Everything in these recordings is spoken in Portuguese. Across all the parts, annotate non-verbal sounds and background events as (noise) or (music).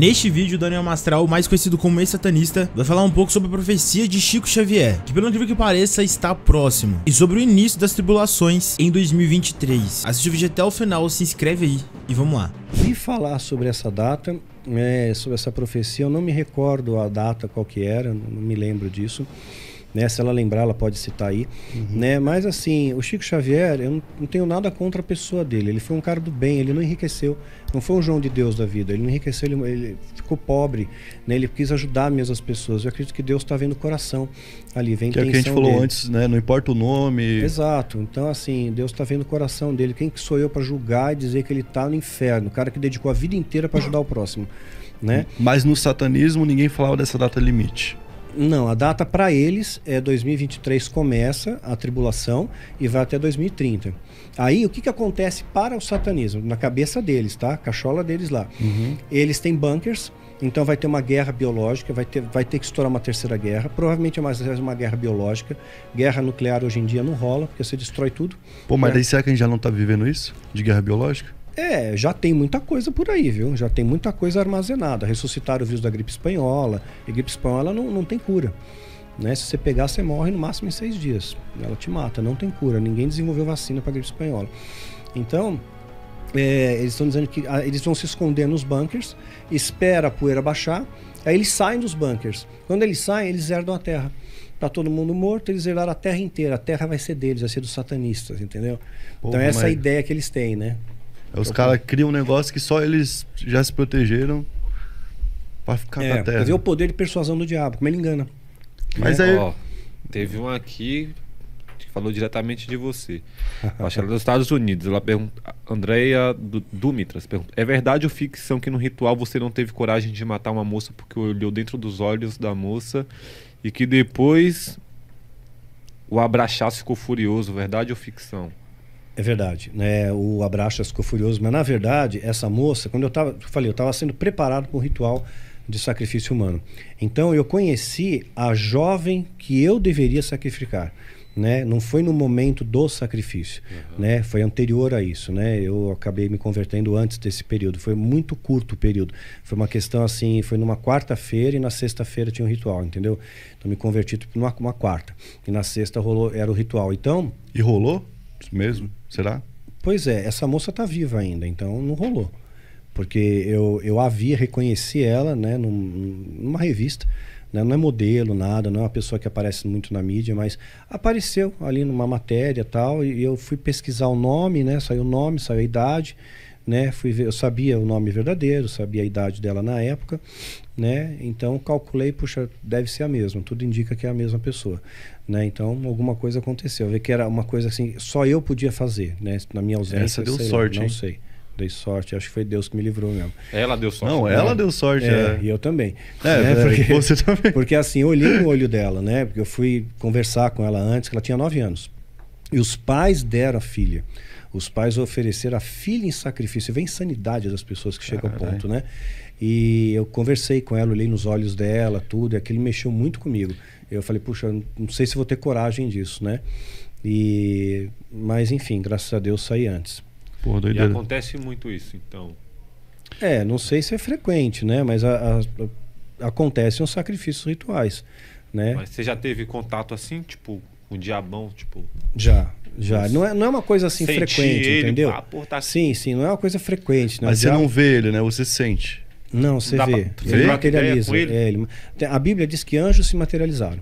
Neste vídeo, Daniel Mastral, mais conhecido como ex-satanista, vai falar um pouco sobre a profecia de Chico Xavier, que pelo incrível que pareça está próximo, e sobre o início das tribulações em 2023. Assiste o vídeo até o final, se inscreve aí e vamos lá. E falar sobre essa data, é, sobre essa profecia, eu não me recordo a data qual que era, não me lembro disso, né? Se ela lembrar, ela pode citar aí, uhum. né? Mas assim, o Chico Xavier, eu não, tenho nada contra a pessoa dele. Ele foi um cara do bem, ele não enriqueceu, não foi um João de Deus da vida. Ele não enriqueceu, ele, ele ficou pobre, né? Ele quis ajudar mesmo as pessoas. Eu acredito que Deus está vendo o coração ali, vem que é o que a gente falou dele. antes, né? Não importa o nome. Exato. Então assim, Deus está vendo o coração dele. Quem que sou eu para julgar e dizer que ele está no inferno? O cara que dedicou a vida inteira para ajudar o próximo. Né? Mas no satanismo ninguém falava dessa data limite. Não, a data para eles é 2023 começa a tribulação e vai até 2030. Aí o que, que acontece para o satanismo? Na cabeça deles, tá? Cachola deles lá. Uhum. Eles têm bunkers, então vai ter uma guerra biológica, vai ter, vai ter que estourar uma terceira guerra, provavelmente é mais é uma guerra biológica. Guerra nuclear hoje em dia não rola, porque você destrói tudo. Pô, mas né? daí será que a gente já não está vivendo isso? De guerra biológica? É, já tem muita coisa por aí, viu? Já tem muita coisa armazenada. Ressuscitar o vírus da gripe espanhola. A gripe espanhola não, não tem cura. Né? Se você pegar, você morre no máximo em seis dias. Ela te mata, não tem cura. Ninguém desenvolveu vacina para gripe espanhola. Então, é, eles estão dizendo que ah, eles vão se esconder nos bunkers, espera a poeira baixar, aí eles saem dos bunkers. Quando eles saem, eles herdam a terra. Tá todo mundo morto, eles herdaram a terra inteira. A terra vai ser deles, vai ser dos satanistas, entendeu? Pô, então, essa é a ideia que eles têm, né? Os caras criam um negócio que só eles já se protegeram pra ficar é, na terra. Você vê o poder de persuasão do diabo, como ele engana. Mas é. aí. Ó, teve um aqui que falou diretamente de você. acho que era dos Estados Unidos. Ela pergunta. Andréia Dumitras pergunta: É verdade ou ficção que no ritual você não teve coragem de matar uma moça porque olhou dentro dos olhos da moça e que depois o abraxás ficou furioso? Verdade ou ficção? É verdade, né? O Abraxas ficou furioso, mas na verdade, essa moça, quando eu tava, falei, eu estava sendo preparado para um ritual de sacrifício humano. Então eu conheci a jovem que eu deveria sacrificar. Né? Não foi no momento do sacrifício, uhum. né? Foi anterior a isso, né? Eu acabei me convertendo antes desse período. Foi muito curto o período. Foi uma questão assim, foi numa quarta-feira e na sexta-feira tinha um ritual, entendeu? Então me converti tipo, numa uma quarta e na sexta rolou era o ritual. Então e rolou mesmo? Será? Pois é, essa moça tá viva ainda, então não rolou. Porque eu, eu havia reconheci ela, né, num, numa revista. Né, não é modelo, nada, não é uma pessoa que aparece muito na mídia, mas apareceu ali numa matéria tal, e eu fui pesquisar o nome, né? Saiu o nome, saiu a idade né? Fui ver, eu sabia o nome verdadeiro, sabia a idade dela na época, né? Então calculei, puxa, deve ser a mesma. Tudo indica que é a mesma pessoa, né? Então alguma coisa aconteceu. Ver que era uma coisa assim, só eu podia fazer, né? Na minha ausência. Essa deu sorte, não sei. Dei sorte, acho que foi Deus que me livrou mesmo. Ela deu sorte. Não, né? ela né? deu sorte. É, é. E eu também. É, né? porque, você também. (laughs) Porque assim, eu olhei no olho dela, né? Porque eu fui conversar com ela antes, que ela tinha 9 anos. E os pais deram a filha. Os pais ofereceram a filha em sacrifício. vem sanidade das pessoas que chegam ao ponto, né? E eu conversei com ela, olhei nos olhos dela, tudo, e aquilo mexeu muito comigo. Eu falei, puxa, não sei se vou ter coragem disso, né? E, mas enfim, graças a Deus saí antes. Porra, e acontece muito isso, então. É, não sei se é frequente, né? Mas a, a, a, acontecem os sacrifícios rituais, né? Mas você já teve contato assim, tipo, com um diabão, tipo? Já, já. Não é, não é uma coisa assim frequente, ele, entendeu? Ah, pô, tá... Sim, sim, não é uma coisa frequente. Né? Mas já... você não vê ele, né? Você sente. Não, você não vê. Pra... Ele vê? materializa. Ele. É, ele... A Bíblia diz que anjos se materializaram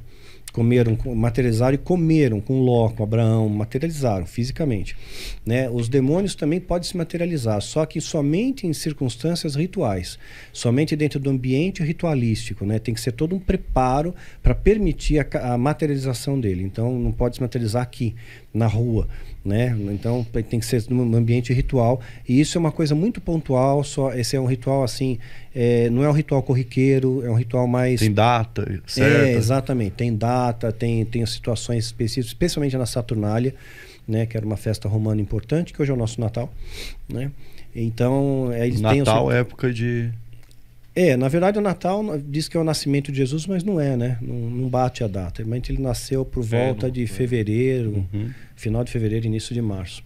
comeram, materializaram e comeram com Ló, com Abraão, materializaram fisicamente. Né? Os demônios também podem se materializar, só que somente em circunstâncias rituais, somente dentro do ambiente ritualístico. Né? Tem que ser todo um preparo para permitir a, a, materialização dele. Então, não pode se materializar aqui, na rua. Né? Então, tem que ser num ambiente ritual. E isso é uma coisa muito pontual, só esse é um ritual assim é, não é um ritual corriqueiro, é um ritual mais. Tem data, certo? É, exatamente. Tem data, tem, tem situações específicas, especialmente na Saturnália, né? Que era uma festa romana importante, que hoje é o nosso Natal, né? Então, é, eles Natal, têm... época de... É, na verdade o Natal diz que é o nascimento de Jesus, mas não é, né? Não, não bate a data. Mas ele nasceu por é, volta é, de é. fevereiro, uhum. final de fevereiro, início de março.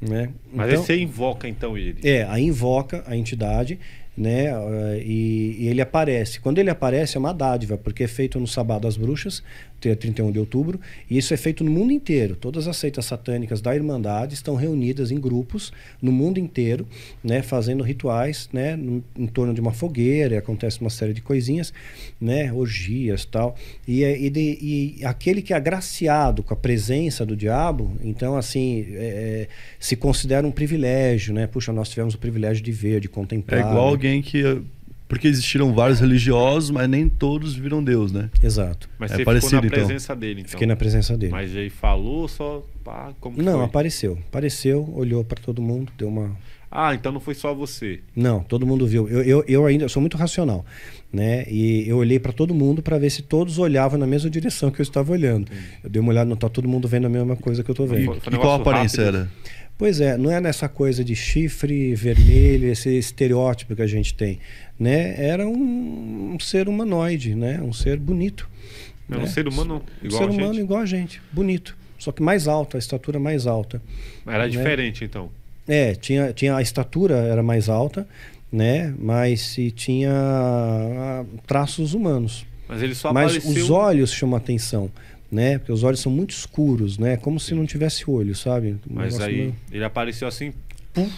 Né? Mas então, aí você invoca então ele. É, aí invoca a entidade né? Ah, e, e, ele aparece. Quando ele aparece é uma dádiva, porque é feito no Sabá das Bruxas, 31 de outubro, e isso é feito no mundo inteiro. Todas as seitas satânicas da Irmandade estão reunidas em grupos no mundo inteiro, né, fazendo rituais né, no, em torno de uma fogueira, acontece uma série de coisinhas, né, orgias tal. E, é, e, de, e aquele que é agraciado com a presença do diabo, então assim, é, é, se considera um privilégio, né? Puxa, nós tivemos o privilégio de ver, de contemplar. É igual né? alguém que porque existiram vários religiosos, mas nem todos viram Deus, né? Exato. Mas é você parecido, ficou na então. presença então. dele, então. Fiquei na presença dele. Mas aí falou, só... Pá, ah, como não, foi? apareceu. Apareceu, olhou para todo mundo, deu uma... Ah, então não foi só você. Não, todo mundo viu. Eu, eu, eu ainda eu sou muito racional, né? E eu olhei para todo mundo para ver se todos olhavam na mesma direção que eu estava olhando. Entendi. Eu dei uma olhada, não está todo mundo vendo a mesma coisa que eu estou vendo. E, e qual a aparência rápido? era? Pois é, não é nessa coisa de chifre vermelho, esse estereótipo que a gente tem. Né? Era um, um ser humanoide, né? um ser bonito. É um né? ser humano igual um ser a gente. humano igual a gente, bonito. Só que mais alto, a estatura mais alta. Era né? diferente, então. É, tinha, tinha a estatura era mais alta, né? Mas se tinha ah, traços humanos. Mas ele só Mas apareceu... os olhos chamam atenção, né? Porque os olhos são muito escuros, né? Como se não tivesse olho, sabe? Um Mas aí meio... ele apareceu assim, puf.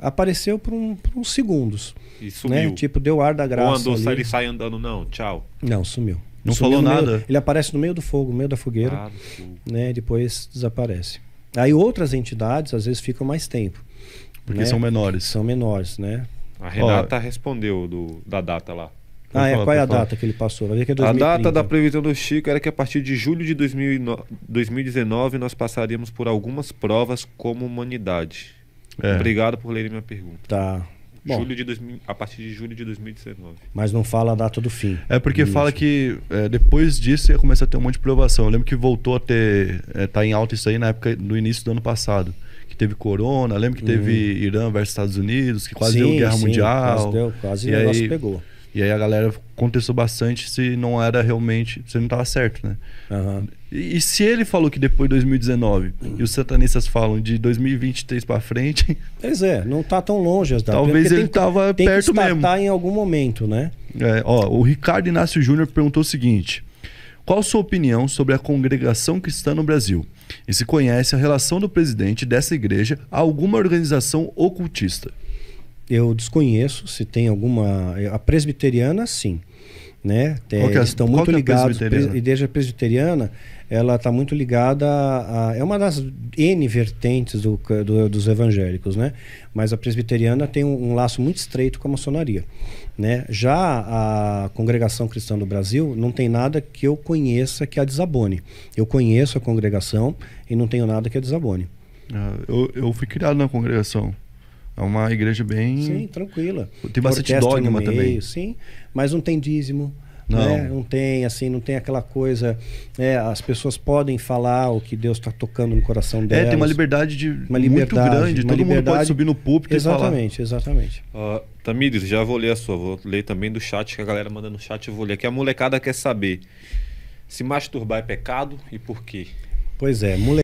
Apareceu por, um, por, uns segundos. E né? sumiu. Né? Tipo, deu ar da graça. Ou andou, ele sai andando, não, tchau. Não, sumiu. Não sumiu falou nada. ele aparece no meio do fogo, no meio da fogueira, ah, né? Depois desaparece. Aí outras entidades às vezes ficam mais tempo, porque né? são menores. São menores, né? A Renata Ó, respondeu do, da data lá. Ah, é? Qual é a data que ele passou? Vai ver que é A data da previsão do Chico era que a partir de julho de 2019 nós passaríamos por algumas provas como humanidade. É. Obrigado por lerem minha pergunta. Tá. Bom, julho de 2000, a partir de julho de 2019. Mas não fala a data do fim. É porque Isso. fala que é, depois disso ia começar a ter um monte de provação. Eu lembro que voltou a ter. É, tá em alta isso aí na época do início do ano passado. Que teve corona, lembro que teve uhum. Irã versus Estados Unidos, que quase sim, deu guerra sim, mundial. Quase deu, quase e o negócio aí, pegou. E aí a galera contestou bastante se não era realmente, se não estava certo, né? Uhum. E, e, se ele falou que depois de 2019 uhum. e os satanistas falam de 2023 para frente. (laughs) Pois é, não tá tão longe as datas. Né? Talvez ele estava perto que mesmo. em algum momento, né? É, ó, o Ricardo Inácio Júnior perguntou o seguinte: Qual sua opinião sobre a congregação cristã no Brasil? E se conhece a relação do presidente dessa igreja a alguma organização ocultista? eu desconheço se tem alguma. Eh, a presbiteriana, sim. Né? Tem, é, estão muito ligados. É a presbiteriana? igreja presbiteriana, ela está muito ligada a, a, É uma das N vertentes do, do, dos evangélicos, né? Mas a presbiteriana tem um, um, laço muito estreito com a maçonaria. Né? Já a congregação cristã do Brasil não tem nada que eu conheça que a desabone. Eu conheço a congregação e não tenho nada que a desabone. Ah, eu, eu fui criado na congregação. É uma igreja bem. Sim, tranquila. Tem bastante dogma meio, também. Sim, mas não tem dízimo. Não. Né? não tem assim, não tem aquela coisa. É, as pessoas podem falar o que Deus está tocando no coração delas. É, tem uma liberdade de uma liberdade, muito grande. Todo liberdade... mundo pode subir no púlpito exatamente, e falar. Exatamente, exatamente. Uh, Tamires, já vou ler a sua. Vou ler também do chat que a galera manda no chat. Eu vou ler que a molecada quer saber se masturbar é pecado e por quê. Pois é, molecada.